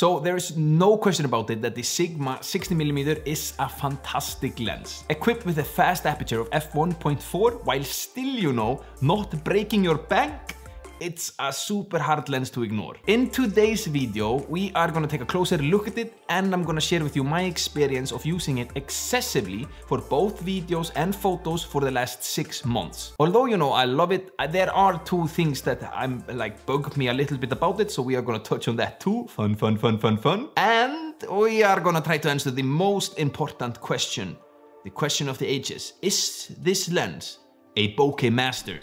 So there is no question about it that the Sigma 60mm is a fantastic lens. Equipped with a fast aperture of f1.4 while still, you know, not breaking your bank it's a super hard lens to ignore. In today's video, we are gonna take a closer look at it and I'm gonna share with you my experience of using it excessively for both videos and photos for the last six months. Although, you know, I love it, there are two things that I'm like bug me a little bit about it, so we are gonna touch on that too. Fun, fun, fun, fun, fun. And we are gonna try to answer the most important question. The question of the ages. Is this lens a bokeh master?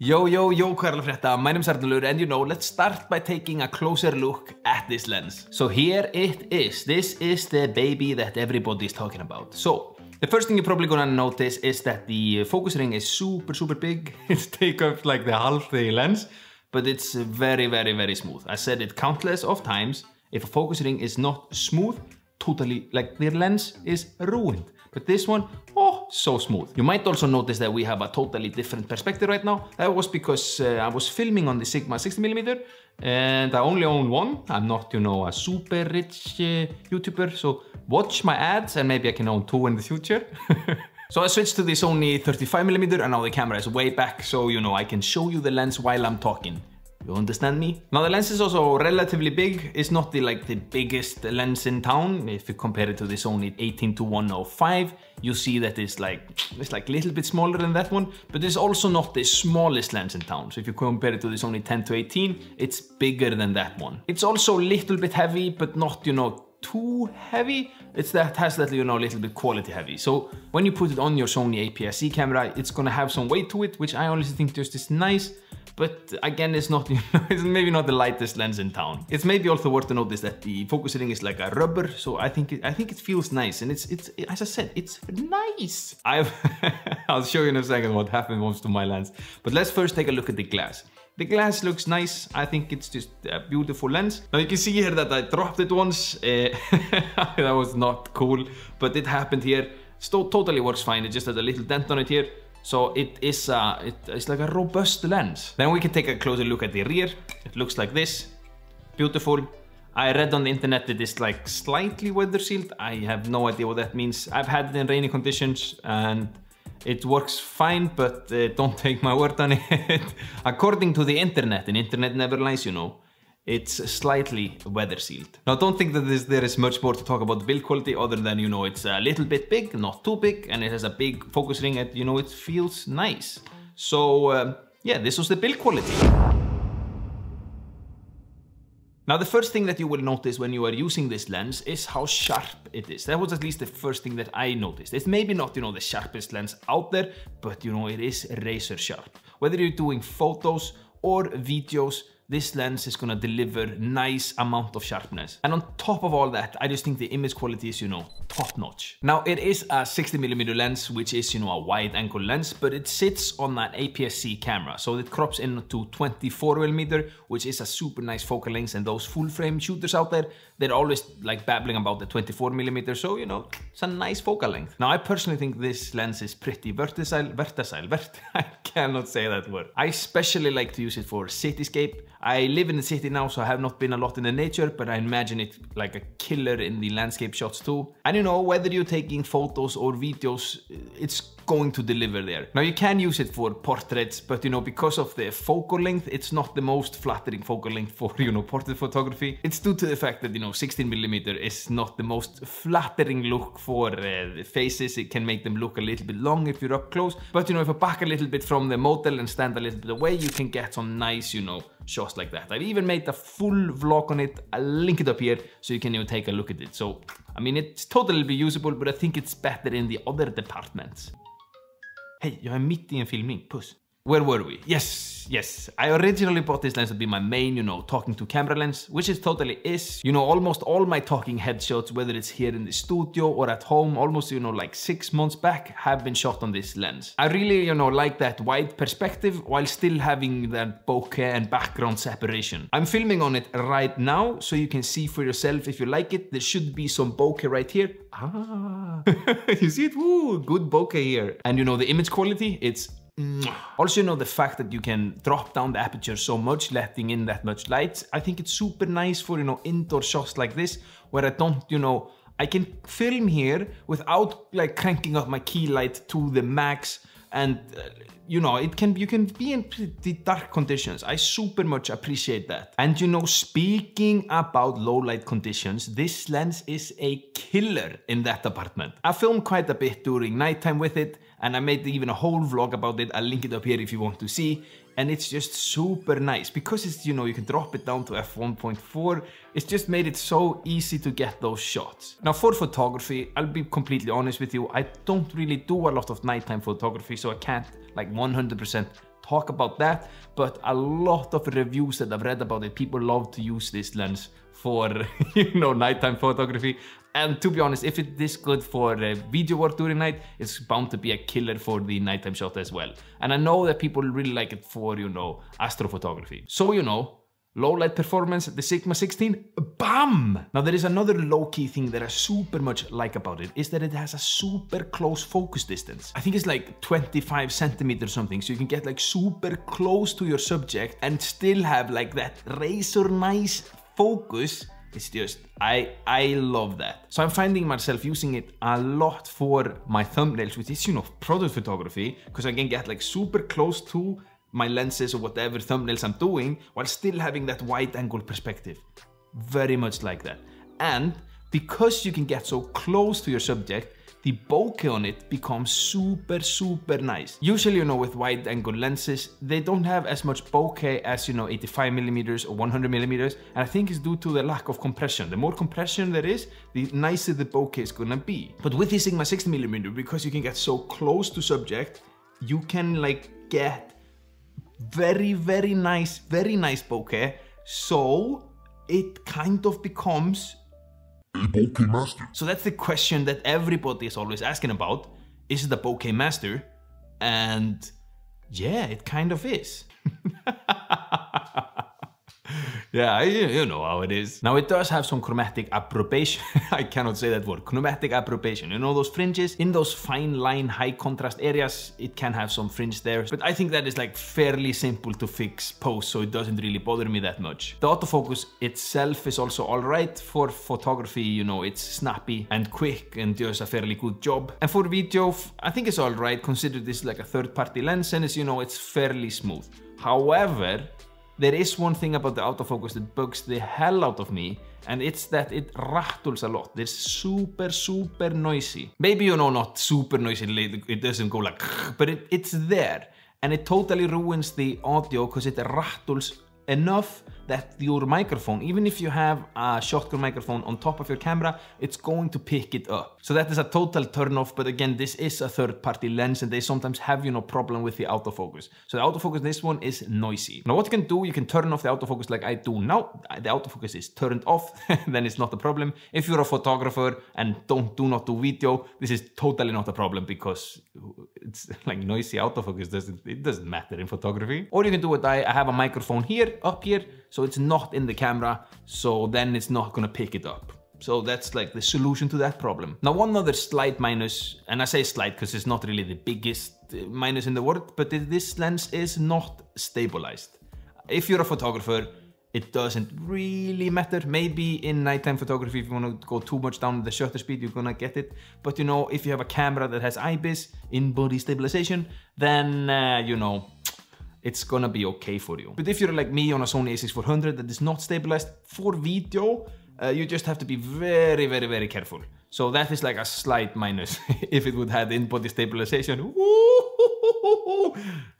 Yo, yo, yo, hvað er alveg frétta? My name's Arnulur and you know, let's start by taking a closer look at this lens. So here it is. This is the baby that everybody is talking about. So, The first thing you're probably gonna notice is that the focus ring is super, super big. It's take up like the half the lens, but it's very, very, very smooth. I said it countless of times. If a focus ring is not smooth, totally, like the lens is ruined. But this one, oh, so smooth. You might also notice that we have a totally different perspective right now. That was because uh, I was filming on the Sigma 60mm and I only own one. I'm not, you know, a super rich uh, YouTuber, so watch my ads and maybe I can own two in the future. So I switched to this Sony 35mm and now the camera is way back so you know I can show you the lens while I'm talking. You understand me? Now the lens is also relatively big. It's not the like the biggest lens in town if you compare it to the Sony 18 to 105 you see that it's like it's like a little bit smaller than that one, but it's also not the smallest lens in town. So if you compare it to this only 10 to 18, it's bigger than that one. It's also a little bit heavy, but not, you know, too heavy. It's that has that, you know, a little bit quality heavy. So when you put it on your Sony APS-C camera, it's gonna have some weight to it, which I honestly think just is nice but again, it's not, you know, it's maybe not the lightest lens in town. It's maybe also worth to notice that the focus ring is like a rubber, so I think it, I think it feels nice, and it's it's as I said, it's nice. I've I'll show you in a second what happened once to my lens, but let's first take a look at the glass. The glass looks nice. I think it's just a beautiful lens. Now you can see here that I dropped it once. Uh, that was not cool, but it happened here. Still totally works fine. It just has a little dent on it here. So it is uh, it is like a robust lens. Then we can take a closer look at the rear. It looks like this, beautiful. I read on the internet that it's like slightly weather sealed. I have no idea what that means. I've had it in rainy conditions and it works fine, but uh, don't take my word on it. According to the internet, and internet never lies, you know it's slightly weather sealed. Now don't think that this, there is much more to talk about build quality other than, you know, it's a little bit big, not too big, and it has a big focus ring and, you know, it feels nice. So um, yeah, this was the build quality. Now the first thing that you will notice when you are using this lens is how sharp it is. That was at least the first thing that I noticed. It's maybe not, you know, the sharpest lens out there, but you know, it is razor sharp. Whether you're doing photos or videos, this lens is gonna deliver nice amount of sharpness. And on top of all that, I just think the image quality is, you know, top notch. Now it is a 60 millimeter lens, which is, you know, a wide angle lens, but it sits on that APS-C camera. So it crops in to 24 millimeter, which is a super nice focal length. And those full frame shooters out there, they're always like babbling about the 24 millimeter. So, you know, it's a nice focal length. Now I personally think this lens is pretty versatile, versatile, vert I cannot say that word. I especially like to use it for cityscape I live in the city now, so I have not been a lot in the nature, but I imagine it like a killer in the landscape shots too. And you know, whether you're taking photos or videos, it's going to deliver there. Now you can use it for portraits, but you know, because of the focal length, it's not the most flattering focal length for, you know, portrait photography. It's due to the fact that, you know, 16 millimeter is not the most flattering look for uh, faces. It can make them look a little bit long if you're up close. But, you know, if I back a little bit from the model and stand a little bit away, you can get some nice, you know, shots like that. I've even made a full vlog on it. I'll link it up here so you can you know, take a look at it. So, I mean, it's totally reusable, but I think it's better in the other departments. Hej, jag är mitt i en filmning. Puss! where were we? Yes, yes. I originally bought this lens to be my main, you know, talking to camera lens, which it totally is. You know, almost all my talking headshots, whether it's here in the studio or at home, almost, you know, like six months back, have been shot on this lens. I really, you know, like that wide perspective while still having that bokeh and background separation. I'm filming on it right now, so you can see for yourself if you like it. There should be some bokeh right here. Ah, you see it? Ooh, good bokeh here. And you know, the image quality, it's also, you know, the fact that you can drop down the aperture so much, letting in that much light, I think it's super nice for, you know, indoor shots like this, where I don't, you know, I can film here without like cranking up my key light to the max and uh, you know it can you can be in pretty dark conditions i super much appreciate that and you know speaking about low light conditions this lens is a killer in that department i film quite a bit during nighttime with it and I made even a whole vlog about it. I'll link it up here if you want to see. And it's just super nice because it's, you know, you can drop it down to f1.4. It's just made it so easy to get those shots. Now for photography, I'll be completely honest with you. I don't really do a lot of nighttime photography, so I can't like 100% talk about that, but a lot of reviews that I've read about it, people love to use this lens for, you know, nighttime photography. And to be honest, if it's this good for uh, video work during night, it's bound to be a killer for the nighttime shot as well. And I know that people really like it for, you know, astrophotography. So, you know, Low light performance, the Sigma 16, BAM! Now there is another low key thing that I super much like about it is that it has a super close focus distance. I think it's like 25 centimeters something, so you can get like super close to your subject and still have like that razor nice focus it's just, I, I love that. So I'm finding myself using it a lot for my thumbnails, which is, you know, product photography, because I can get like super close to my lenses or whatever thumbnails I'm doing while still having that wide angle perspective. Very much like that. And because you can get so close to your subject, the bokeh on it becomes super, super nice. Usually, you know, with wide angle lenses, they don't have as much bokeh as, you know, 85 millimeters or 100 millimeters. And I think it's due to the lack of compression. The more compression there is, the nicer the bokeh is gonna be. But with the Sigma 60 millimeter, because you can get so close to subject, you can like get very, very nice, very nice bokeh. So it kind of becomes a bokeh master. So that's the question that everybody is always asking about. Is it a bokeh master? And yeah, it kind of is. yeah, you know how it is. Now it does have some chromatic appropriation. I cannot say that word. Chromatic appropriation. You know those fringes? In those fine line, high contrast areas, it can have some fringe there. But I think that is like fairly simple to fix post, so it doesn't really bother me that much. The autofocus itself is also all right for photography. You know, it's snappy and quick and does a fairly good job. And for video, I think it's all right. Consider this like a third party lens and it's, you know, it's fairly smooth. However, There is one thing about the autofocus that bugs the hell out of me and it's that it rattles a lot. It's super, super noisy. Maybe you know not super noisy, it doesn't go like but it, it's there and it totally ruins the audio because it rattles enough that your microphone, even if you have a shotgun microphone on top of your camera, it's going to pick it up. So that is a total turn off, but again, this is a third party lens and they sometimes have, you know, problem with the autofocus. So the autofocus, this one is noisy. Now what you can do, you can turn off the autofocus like I do now. The autofocus is turned off, then it's not a problem. If you're a photographer and don't do not do video, this is totally not a problem because it's like noisy autofocus doesn't, it doesn't matter in photography. Or you can do what I, I have a microphone here, up here, so so it's not in the camera, so then it's not gonna pick it up. So that's like the solution to that problem. Now one other slight minus, and I say slight because it's not really the biggest uh, minus in the world, but this lens is not stabilized. If you're a photographer, it doesn't really matter. Maybe in nighttime photography, if you want to go too much down the shutter speed, you're gonna get it. But you know, if you have a camera that has IBIS, in-body stabilization, then uh, you know, it's gonna be okay for you. But if you're like me on a Sony a6400 that is not stabilized for video, uh, you just have to be very, very, very careful. So that is like a slight minus. if it would have in-body stabilization, I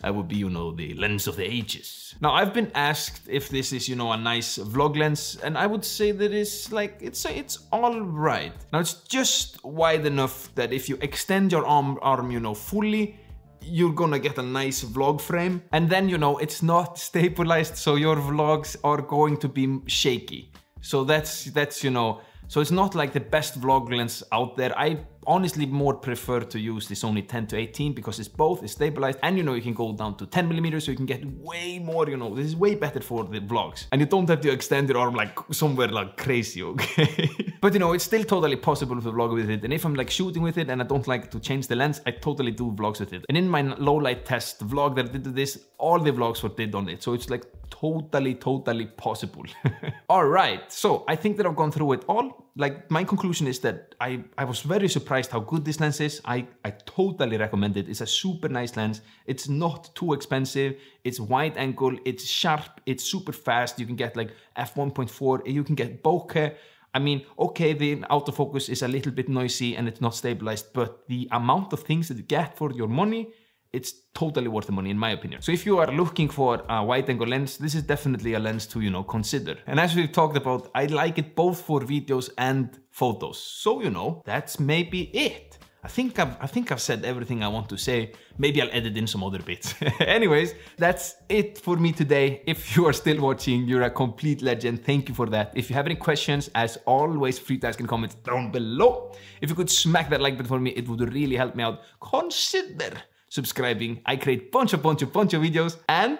that would be, you know, the lens of the ages. Now, I've been asked if this is, you know, a nice vlog lens, and I would say that it's like, it's it's all right. Now, it's just wide enough that if you extend your arm, arm you know, fully, you're gonna get a nice vlog frame. And then, you know, it's not stabilized, so your vlogs are going to be shaky. So that's, that's you know, so it's not like the best vlog lens out there. I honestly more prefer to use this only 10 to 18 because it's both, it's stabilized, and you know, you can go down to 10 millimeters, so you can get way more, you know, this is way better for the vlogs. And you don't have to extend your arm like somewhere like crazy, okay? but you know, it's still totally possible to vlog with it. And if I'm like shooting with it and I don't like to change the lens, I totally do vlogs with it. And in my low light test vlog that I did this, all the vlogs were did on it. So it's like totally, totally possible. all right, so I think that I've gone through it all. Like my conclusion is that I, I was very surprised how good this lens is. I, I totally recommend it. It's a super nice lens. It's not too expensive. It's wide angle, it's sharp, it's super fast. You can get like f1.4, you can get bokeh. I mean, okay, the autofocus is a little bit noisy and it's not stabilized, but the amount of things that you get for your money, it's totally worth the money in my opinion. So if you are looking for a wide angle lens, this is definitely a lens to, you know, consider. And as we've talked about, I like it both for videos and photos. So, you know, that's maybe it. I think I've, I think I've said everything I want to say. Maybe I'll edit in some other bits. Anyways, that's it for me today. If you are still watching, you're a complete legend. Thank you for that. If you have any questions, as always, free to ask in comments down below. If you could smack that like button for me, it would really help me out. Consider subscribing. I create bunch of bunch of bunch of videos and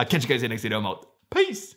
I'll catch you guys in the next video. I'm out. Peace.